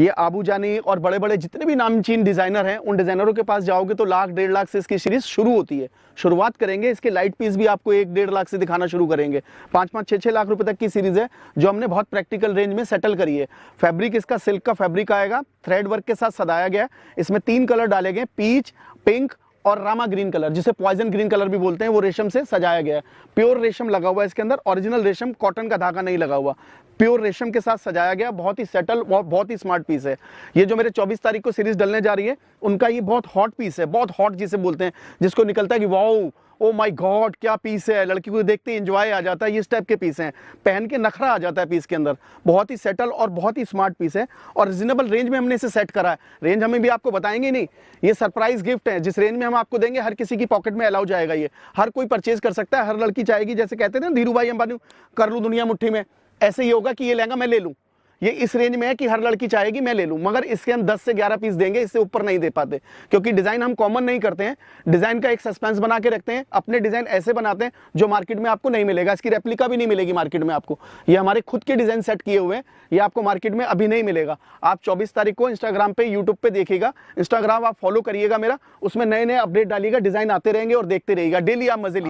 ये आबू जानी और बड़े बड़े जितने भी नामचीन डिज़ाइनर हैं उन डिज़ाइनरों के पास जाओगे तो लाख डेढ़ लाख से इसकी सीरीज़ शुरू होती है शुरुआत करेंगे इसके लाइट पीस भी आपको एक डेढ़ लाख से दिखाना शुरू करेंगे पांच पांच छह छह लाख रुपए तक की सीरीज़ है जो हमने बहुत प्रैक्टिकल रेंज में सेटल करी है फैब्रिक इसका सिल्क का फैब्रिक आएगा थ्रेड वर्क के साथ सदाया गया इसमें तीन कलर डाले गए पीच पिंक और रामा ग्रीन कलर जिसे पॉइजन ग्रीन कलर भी बोलते हैं वो रेशम से सजाया गया है प्योर रेशम लगा हुआ है इसके अंदर ओरिजिनल रेशम कॉटन का धागा नहीं लगा हुआ प्योर रेशम के साथ सजाया गया बहुत ही सेटल और बहुत ही स्मार्ट पीस है ये जो मेरे 24 तारीख को सीरीज डलने जा रही है उनका ये बहुत हॉट पीस है बहुत हॉट जिसे बोलते हैं जिसको निकलता है कि वाओ ओ माय गॉड क्या पीस है लड़की को देखते ही इंजॉय आ जाता है इस टाइप के पीस हैं पहन के नखरा आ जाता है पीस के अंदर बहुत ही सेटल और बहुत ही स्मार्ट पीस है और रिजनेबल रेंज में हमने इसे सेट करा है रेंज हमें भी आपको बताएंगे नहीं ये सरप्राइज गिफ्ट है जिस रेंज में हम आपको देंगे हर किसी की पॉकेट में अलाउ जाएगा ये हर कोई परचेज कर सकता है हर लड़की चाहेगी जैसे कहते थे धीरू भाई अंबानी कर लूँ दुनिया मुठ्ठी में ऐसे ही होगा कि ये लहंगा मैं ले लूँ ये इस रेंज में है कि हर लड़की चाहेगी मैं ले लूँ मगर इसके हम 10 से 11 पीस देंगे इससे ऊपर नहीं दे पाते क्योंकि डिज़ाइन हम कॉमन नहीं करते हैं डिज़ाइन का एक सस्पेंस बना के रखते हैं अपने डिज़ाइन ऐसे बनाते हैं जो मार्केट में आपको नहीं मिलेगा इसकी रेप्लिका भी नहीं मिलेगी मार्केट में आपको ये हमारे खुद के डिज़ाइन सेट किए हुए हैं ये आपको मार्केट में अभी नहीं मिलेगा आप चौबीस तारीख को इंस्टाग्राम पर यूट्यूब पर देखिएगा इंस्टाग्राम आप फॉलो करिएगा मेरा उसमें नए नए अपडेट डालिएगा डिज़ाइन आते रहेंगे और देखते रहिएगा डेली आप मजे